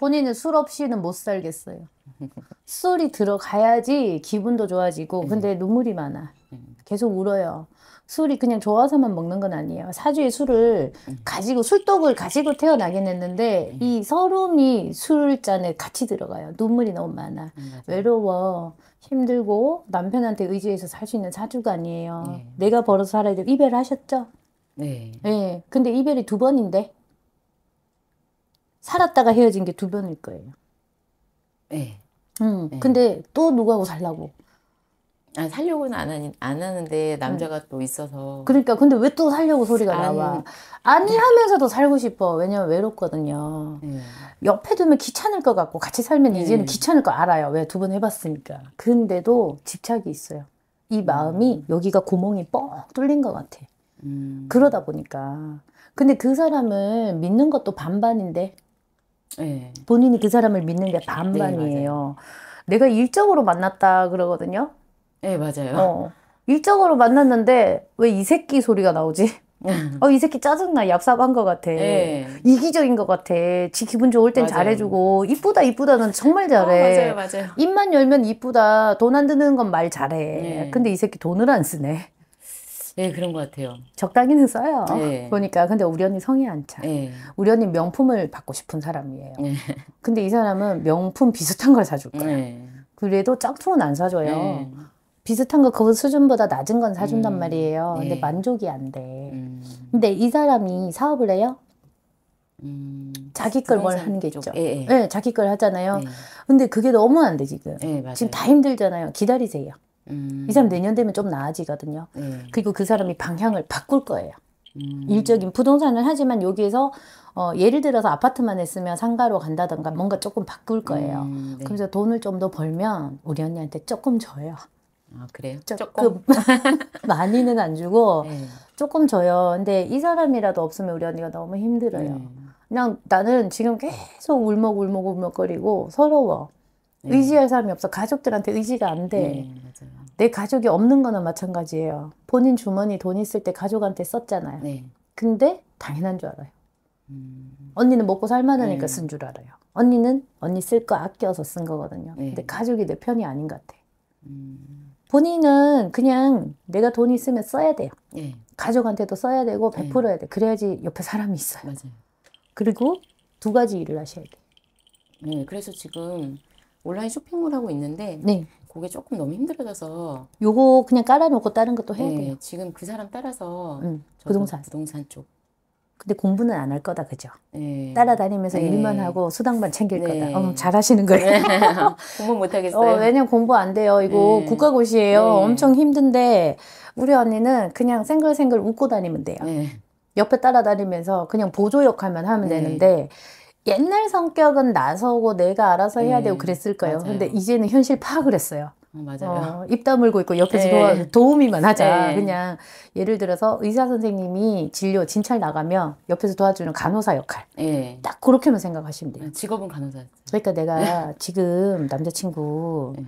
본인은 술 없이는 못 살겠어요. 술이 들어가야지 기분도 좋아지고 음. 근데 눈물이 많아. 음. 계속 울어요. 술이 그냥 좋아서만 먹는 건 아니에요. 사주의 술을 음. 가지고 술독을 가지고 태어나긴 했는데 이 서름이 술잔에 같이 들어가요. 눈물이 너무 많아. 외로워. 힘들고 남편한테 의지해서 살 수 있는 사주가 아니에요. 네. 내가 벌어서 살아야 되고 이별 하셨죠? 네. 네. 근데 이별이 두 번인데. 살았다가 헤어진 게 두 번일 거예요. 네. 음, 네. 근데 또 누구하고 살라고? 아 살려고는 안, 하니, 안 하는데 남자가 네. 또 있어서 그러니까 근데 왜 또 살려고 소리가 아니, 나와 아니 하면서도 살고 싶어 왜냐면 외롭거든요 네. 옆에 두면 귀찮을 것 같고 같이 살면 네. 이제는 귀찮을 거 알아요 왜 두 번 해봤으니까 근데도 집착이 있어요 이 마음이 음. 여기가 구멍이 뻥 뚫린 것 같아 음. 그러다 보니까 근데 그 사람을 믿는 것도 반반인데 네. 본인이 그 사람을 믿는 게 네, 반반이에요. 네, 내가 일적으로 만났다 그러거든요. 네, 맞아요. 어, 일적으로 만났는데 왜 이 새끼 소리가 나오지? 음. 어, 이 새끼 짜증나. 얍삽한 것 같아. 네. 이기적인 것 같아. 지 기분 좋을 땐 맞아요. 잘해주고. 이쁘다, 이쁘다는 정말 어, 잘해. 어, 맞아요, 맞아요. 입만 열면 이쁘다. 돈 안 드는 건 말 잘해. 네. 근데 이 새끼 돈을 안 쓰네. 네, 그런 것 같아요. 적당히는 써요. 네. 보니까. 근데 우리 언니 성이 안 차. 네. 우리 언니 명품을 받고 싶은 사람이에요. 네. 근데 이 사람은 명품 비슷한 걸 사줄 거야. 네. 그래도 짝퉁은 안 사줘요. 네. 비슷한 거 그 수준보다 낮은 건 사준단 음, 말이에요. 근데 네. 만족이 안 돼. 음. 근데 이 사람이 사업을 해요? 음, 자기 걸 뭘 하는 게 있죠. 예, 예. 네, 자기 걸 하잖아요. 예. 근데 그게 너무 안 돼, 지금. 지금 다 힘들잖아요. 기다리세요. 음. 이 사람 내년 되면 좀 나아지거든요. 네. 그리고 그 사람이 방향을 바꿀 거예요. 음. 일적인 부동산은 하지만 여기에서 어, 예를 들어서 아파트만 했으면 상가로 간다던가 뭔가 조금 바꿀 거예요. 음, 네. 그래서 돈을 좀 더 벌면 우리 언니한테 조금 줘요. 아, 그래요? 조금. 많이는 안 주고 네. 조금 줘요. 근데 이 사람이라도 없으면 우리 언니가 너무 힘들어요. 네. 그냥 나는 지금 계속 울먹 울먹 울먹거리고 서러워. 네. 의지할 사람이 없어. 가족들한테 의지가 안 돼. 네, 맞아요. 내 가족이 없는 거나 마찬가지예요. 본인 주머니 돈 있을 때 가족한테 썼잖아요. 네. 근데 당연한 줄 알아요. 음... 언니는 먹고 살만하니까 네. 쓴줄 알아요. 언니는 언니 쓸 거 아껴서 쓴 거거든요. 네. 근데 가족이 내 편이 아닌 것 같아. 음... 본인은 그냥 내가 돈 있으면 써야 돼요. 네. 가족한테도 써야 되고 네. 베풀어야 돼. 그래야지 옆에 사람이 있어요. 맞아요. 그리고 두 가지 일을 하셔야 돼. 네, 그래서 지금 온라인 쇼핑몰 하고 있는데 네. 그게 조금 너무 힘들어져서 요거 그냥 깔아놓고 다른 것도 해야 네, 돼요. 지금 그 사람 따라서 음, 부동산 부동산 쪽. 근데 공부는 안 할 거다 그죠? 네. 따라다니면서 네. 일만 하고 수당만 챙길 네. 거다. 어, 잘하시는 거예요. 네. 공부 못 하겠어요. 어, 왜냐면 공부 안 돼요. 이거 네. 국가고시예요. 엄청 힘든데 우리 언니는 그냥 생글생글 웃고 다니면 돼요. 옆에 따라다니면서 그냥 보조 역할만 하면 되는데 옛날 성격은 나서고 내가 알아서 해야 네, 되고 그랬을 거예요. 맞아요. 근데 이제는 현실 파악을 했어요. 어, 맞아요. 어, 입 다물고 있고 옆에서 네. 도우미만 하자. 네. 그냥 예를 들어서 의사 선생님이 진료 진찰 나가면 옆에서 도와주는 간호사 역할. 네. 딱 그렇게만 생각하시면 돼요. 직업은 간호사. 그러니까 내가 네. 지금 남자친구 네.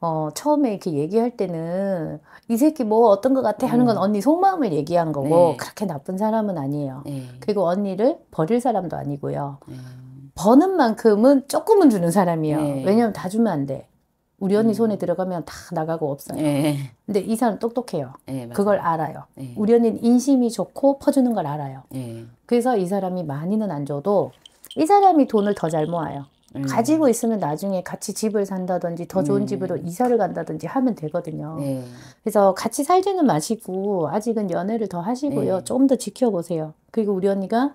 어, 처음에 이렇게 얘기할 때는 이 새끼 뭐 어떤 것 같아 하는 건 음. 언니 속마음을 얘기한 거고 네. 그렇게 나쁜 사람은 아니에요. 네. 그리고 언니를 버릴 사람도 아니고요. 네. 버는 만큼은 조금은 주는 사람이에요. 네. 왜냐면 다 주면 안 돼. 우리 언니 음. 손에 들어가면 다 나가고 없어요. 네. 근데 이 사람 똑똑해요. 네, 그걸 알아요. 우리 언니는 인심이 좋고 퍼주는 걸 알아요. 그래서 이 사람이 많이는 안 줘도 이 사람이 돈을 더 잘 모아요. 음. 가지고 있으면 나중에 같이 집을 산다든지 더 좋은 음. 집으로 이사를 간다든지 하면 되거든요. 네. 그래서 같이 살지는 마시고 아직은 연애를 더 하시고요. 네. 예. 조금 더 지켜보세요. 그리고 우리 언니가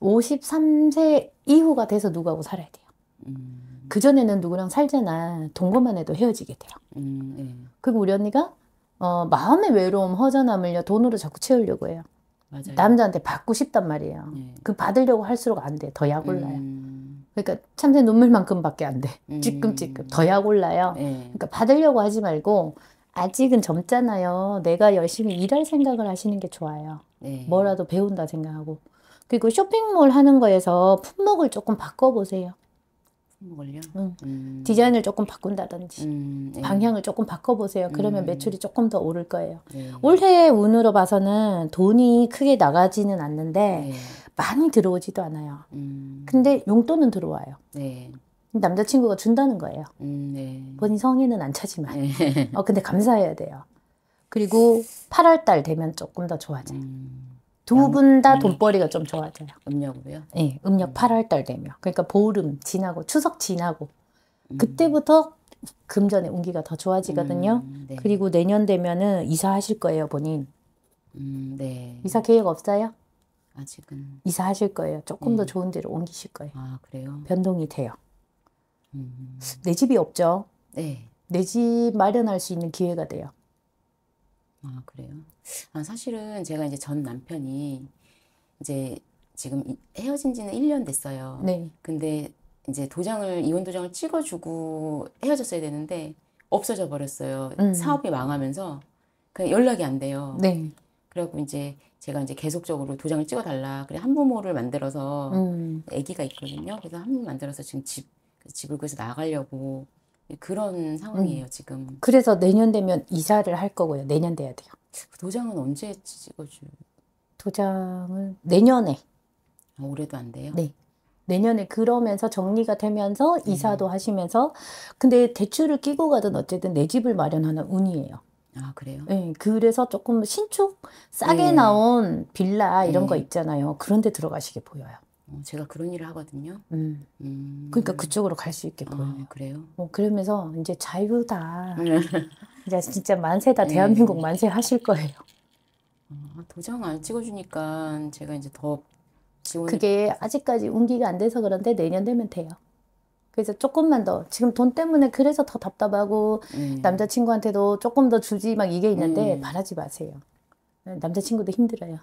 53세 이후가 돼서 누구하고 살아야 돼요. 음. 그전에는 누구랑 살잖아. 동거만 해도 헤어지게 돼요. 네. 그리고 우리 언니가 어, 마음의 외로움, 허전함을요, 돈으로 자꾸 채우려고 해요. 맞아요. 남자한테 받고 싶단 말이에요. 그 받으려고 할수록 안 돼. 더 약올라요. 음. 그러니까 참새 눈물만큼밖에 안 돼. 찌끔찌끔. 음. 더약 올라요. 예. 그러니까 받으려고 하지 말고 아직은 젊잖아요. 내가 열심히 일할 생각을 하시는 게 좋아요. 네. 뭐라도 배운다 생각하고. 그리고 쇼핑몰 하는 거에서 품목을 조금 바꿔보세요. 품목을요? 응. 음. 디자인을 조금 바꾼다든지 음, 네. 방향을 조금 바꿔보세요. 그러면 음. 매출이 조금 더 오를 거예요. 네. 올해 운으로 봐서는 돈이 크게 나가지는 않는데 많이 들어오지도 않아요. 음. 근데 용돈은 들어와요. 네. 남자친구가 준다는 거예요. 음, 네. 본인 성에는 안 차지만. 네. 어, 근데 감사해야 돼요. 그리고 8월 달 되면 조금 더 좋아져요. 음. 두분 다 음. 돈벌이가 좀 좋아져요. 음력으로요? 네, 음력 8월 음. 달 되면. 그러니까 보름 지나고 추석 지나고 음. 그때부터 금전의 운기가 더 좋아지거든요. 음, 네. 그리고 내년 되면은 이사하실 거예요, 본인. 음, 네. 이사 계획 없어요? 아직은 이사하실 거예요. 조금 네. 더 좋은 데로 옮기실 거예요. 아 그래요? 변동이 돼요. 음. 내 집이 없죠. 네. 내 집 마련할 수 있는 기회가 돼요. 아 그래요? 아 사실은 제가 이제 전 남편이 이제 지금 헤어진 지는 1년 됐어요. 네. 근데 이제 도장을 이혼 도장을 찍어주고 헤어졌어야 되는데 없어져 버렸어요. 음. 사업이 망하면서 그냥 연락이 안 돼요. 네. 그래고 이제 제가 이제 계속적으로 도장을 찍어달라. 그래 한부모를 만들어서 음. 아기가 있거든요. 그래서 한부 만들어서 지금 집 집을 구해서 나가려고 그런 상황이에요 음. 지금. 그래서 내년 되면 이사를 할 거고요. 내년 돼야 돼요. 도장은 언제 찍어줘? 도장은 내년에. 아, 올해도 안 돼요? 네. 내년에 그러면서 정리가 되면서 이사도 음. 하시면서 근데 대출을 끼고 가든 어쨌든 내 집을 마련하는 운이에요. 아 그래요? 네, 그래서 조금 신축 싸게 네. 나온 빌라 이런 네. 거 있잖아요. 그런데 들어가시게 보여요. 어, 제가 그런 일을 하거든요. 음. 음. 그러니까 그쪽으로 갈 수 있게 아, 보여요. 아, 그래요? 어, 그러면서 이제 자유다. 이제 진짜 만세다 네. 대한민국 만세 하실 거예요. 어, 도장 안 찍어주니까 제가 이제 더 지원을... 그게 아직까지 운기가 안 돼서 그런데 내년 되면 돼요. 그래서 조금만 더 지금 돈 때문에 그래서 더 답답하고 음. 남자친구한테도 조금 더 주지 막 이게 있는데 음. 바라지 마세요. 네, 남자친구도 힘들어요.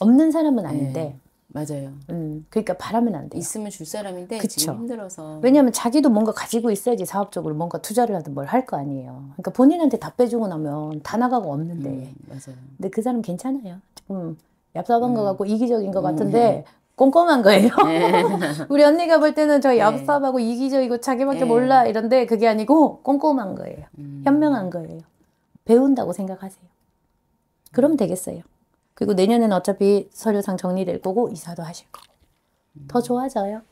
없는 사람은 아닌데. 네, 맞아요. 음, 그러니까 바라면 안 돼. 있으면 줄 사람인데 그쵸? 지금 힘들어서. 왜냐하면 자기도 뭔가 가지고 있어야지 사업적으로 뭔가 투자를 하든 뭘 할 거 아니에요. 그러니까 본인한테 다 빼주고 나면 다 나가고 없는데. 음, 맞아요. 근데 그 사람 괜찮아요. 조금 얍삽한 음. 것 같고 이기적인 것 음. 같은데 꼼꼼한 거예요. 네. 우리 언니가 볼 때는 저 네. 얍삽하고 네. 이기적이고 자기밖에 네. 몰라 이런데 그게 아니고 꼼꼼한 거예요. 음. 현명한 거예요. 배운다고 생각하세요. 그럼 되겠어요. 그리고 내년에는 어차피 서류상 정리될 거고 이사도 하실 거고 음. 더 좋아져요.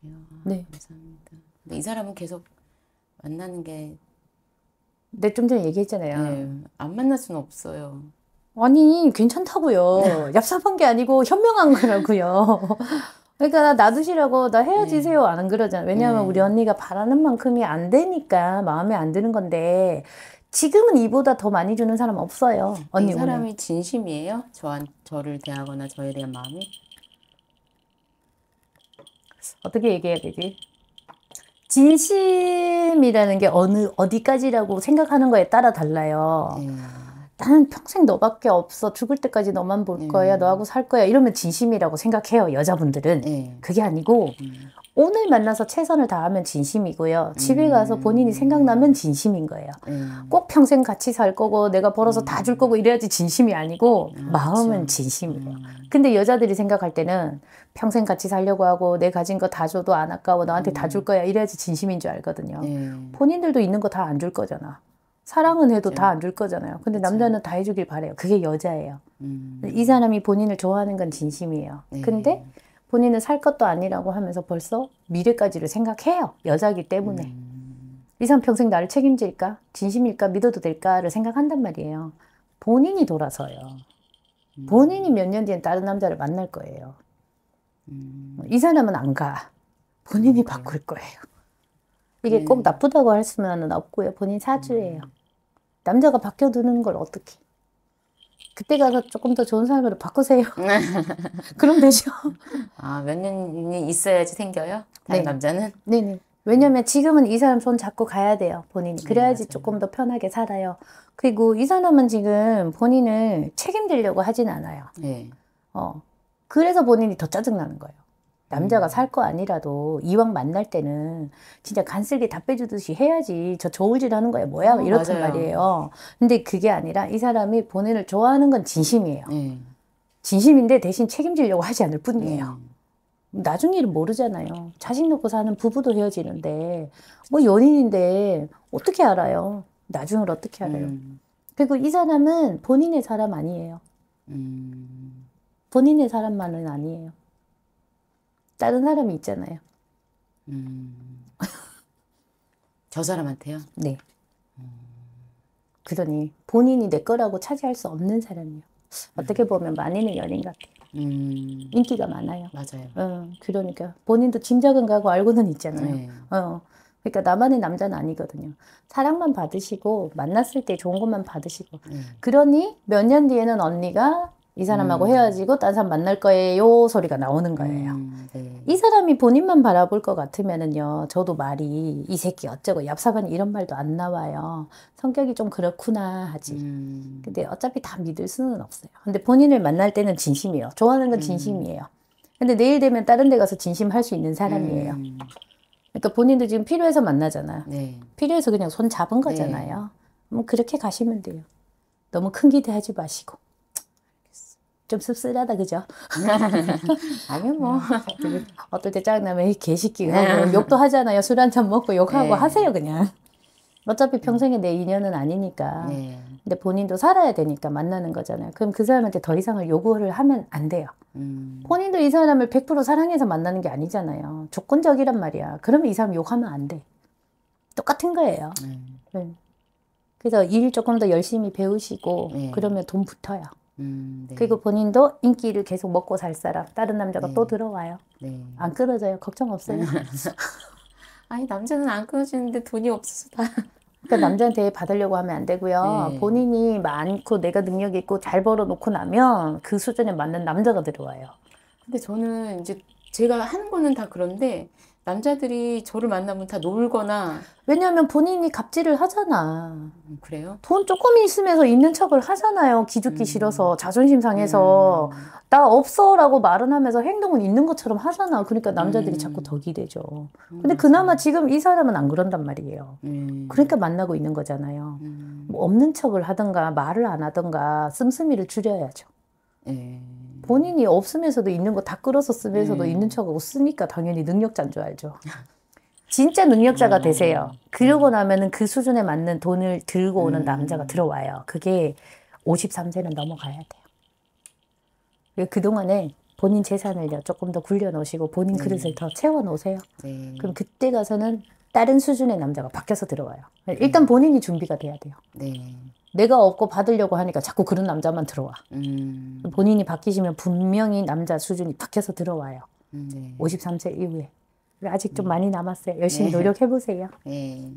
그래 네. 감사합니다. 근데 이 사람은 계속 만나는 게. 네, 좀 전에 얘기했잖아요. 네, 안 만날 수는 없어요. 아니 괜찮다고요. 네. 얍삽한 게 아니고 현명한 거라고요. 그러니까 나 놔두시라고 나 헤어지세요 예. 안 그러잖아. 왜냐하면 예. 우리 언니가 바라는 만큼이 안 되니까 마음에 안 드는 건데 지금은 이보다 더 많이 주는 사람 없어요. 언니 이 사람이 오늘. 진심이에요? 저한 저를 대하거나 저에 대한 마음이 어떻게 얘기해야 되지? 진심이라는 게 어느 어디까지라고 생각하는 거에 따라 달라요. 음. 나는 평생 너밖에 없어. 죽을 때까지 너만 볼 음. 거야. 음. 너하고 살 거야. 이러면 진심이라고 생각해요. 여자분들은. 네. 그게 아니고 음. 오늘 만나서 최선을 다하면 진심이고요. 집에 음. 가서 본인이 생각나면 진심인 거예요. 예. 꼭 평생 같이 살 거고 내가 벌어서 다줄 음. 거고 이래야지 진심이 아니고 마음은 그렇죠. 진심이에요. 근데 여자들이 생각할 때는 평생 같이 살려고 하고 내 가진 거 다 줘도 안 아까워. 너한테 다 줄 거야. 이래야지 진심인 줄 알거든요. 예. 본인들도 있는 거 다 안 줄 거잖아. 사랑은 해도 그렇죠. 다안 줄 거잖아요. 근데 그치. 그렇죠. 남자는 다 해주길 바래요. 그게 여자예요. 음. 이 사람이 본인을 좋아하는 건 진심이에요. 네. 근데 본인은 살 것도 아니라고 하면서 벌써 미래까지를 생각해요. 여자기 때문에. 음. 이 사람 평생 나를 책임질까? 진심일까? 믿어도 될까?를 생각한단 말이에요. 본인이 돌아서요. 음. 본인이 몇 년 뒤엔 다른 남자를 만날 거예요. 음. 이 사람은 안 가. 본인이 바꿀 거예요. 이게 네. 꼭 나쁘다고 할 수는 없고요. 본인 사주예요. 음. 남자가 바뀌어두는걸 어떻게? 그때 가서 조금 더 좋은 사람으로 바꾸세요. 네. 그럼 되죠. 아, 몇 년이 있어야지 생겨요? 다른 네. 남자는? 네네. 왜냐면 지금은 이 사람 손 잡고 가야 돼요, 본인이. 그래야지 네, 조금 더 편하게 살아요. 그리고 이 사람은 지금 본인을 책임지려고 하진 않아요. 네. 어. 그래서 본인이 더 짜증나는 거예요. 남자가 음. 살거 아니라도 이왕 만날 때는 진짜 간쓸기다 빼주듯이 해야지 저 저울질 하는 거야 뭐야 어, 이렇단 맞아요. 말이에요 근데 그게 아니라 이 사람이 본인을 좋아하는 건 진심이에요 네. 진심인데 대신 책임지려고 하지 않을 뿐이에요 네. 나중 일은 모르잖아요. 자식 놓고 사는 부부도 헤어지는데, 뭐 연인인데, 어떻게 알아요? 나중을 어떻게 알아요? 음. 그리고 이 사람은 본인의 사람 아니에요. 음. 본인의 사람만은 아니에요. 다른 사람이 있잖아요. 음. 저 사람한테요? 네. 그러니 본인이 내 거라고 차지할 수 없는 사람이요. 어떻게 보면 만인의 연인 같아요. 음. 인기가 많아요. 맞아요. 어, 그러니까 본인도 짐작은 가고 알고는 있잖아요. 네. 어. 그러니까 나만의 남자는 아니거든요. 사랑만 받으시고 만났을 때 좋은 것만 받으시고 네. 그러니 몇 년 뒤에는 언니가 이 사람하고 음. 헤어지고 딴 사람 만날 거예요 소리가 나오는 거예요. 음, 네. 이 사람이 본인만 바라볼 것 같으면은요, 저도 말이 이 새끼 어쩌고 얍삽한 이런 말도 안 나와요. 성격이 좀 그렇구나 하지. 음. 근데 어차피 다 믿을 수는 없어요. 근데 본인을 만날 때는 진심이에요. 좋아하는 건 음. 진심이에요. 근데 내일 되면 다른 데 가서 진심할 수 있는 사람이에요. 음. 그러니까 본인도 지금 필요해서 만나잖아요. 네. 필요해서 그냥 손 잡은 거잖아요. 네. 그럼 그렇게 가시면 돼요. 너무 큰 기대하지 마시고. 좀 씁쓸하다 그죠? 아니 뭐 음. 어떨 때 짜증나면 이개새기가뭐 음. 욕도 하잖아요. 술 한 잔 먹고 욕하고 네. 하세요 그냥. 어차피 음. 평생에 내 인연은 아니니까. 네. 근데 본인도 살아야 되니까 만나는 거잖아요. 그럼 그 사람한테 더 이상을 요구를 하면 안 돼요. 음. 본인도 이 사람을 100% 사랑해서 만나는 게 아니잖아요. 조건적이란 말이야. 그러면 이 사람 욕하면 안 돼. 똑같은 거예요. 음. 그래서 일 조금 더 열심히 배우시고 네. 그러면 돈 붙어요. 음, 네. 그리고 본인도 인기를 계속 먹고 살 사람. 다른 남자가 네. 또 들어와요. 네. 안 끊어져요. 걱정 없어요. 아니 남자는 안 끊어지는데 돈이 없어서 다. 그러니까 남자한테 받으려고 하면 안 되고요. 네. 본인이 많고 내가 능력 있고 잘 벌어놓고 나면 그 수준에 맞는 남자가 들어와요. 근데 저는 이제 제가 하는 거는 다 그런데 남자들이 저를 만나면 다 놀거나 왜냐하면 본인이 갑질을 하잖아. 음, 그래요? 돈 조금 있으면서 있는 척을 하잖아요. 기죽기 음. 싫어서 자존심 상해서 음. 나 없어라고 말은 하면서 행동은 있는 것처럼 하잖아. 그러니까 남자들이 음. 자꾸 덕이 되죠. 근데 그렇죠. 그나마 지금 이 사람은 안 그런단 말이에요. 예. 그러니까 만나고 있는 거잖아요. 음. 뭐 없는 척을 하든가 말을 안 하든가 씀씀이를 줄여야죠. 네. 본인이 없으면서도 있는 거 다 끌어서 쓰면서도 음. 있는 척하고 쓰니까 당연히 능력자인 줄 알죠. 진짜 능력자가 음. 되세요. 그러고 나면은 그 수준에 맞는 돈을 들고 오는 음. 남자가 들어와요. 그게 53세는 넘어가야 돼요. 그동안에 본인 재산을 조금 더 굴려 놓으시고 본인 네. 그릇을 더 채워 놓으세요. 네. 그럼 그때 가서는 다른 수준의 남자가 바뀌어서 들어와요. 음. 일단 본인이 준비가 돼야 돼요. 네. 내가 얻고 받으려고 하니까 자꾸 그런 남자만 들어와. 음. 본인이 바뀌시면 분명히 남자 수준이 바뀌어서 들어와요. 음, 네. 53세 이후에. 아직 좀 음. 많이 남았어요. 열심히 네. 노력해보세요. 네.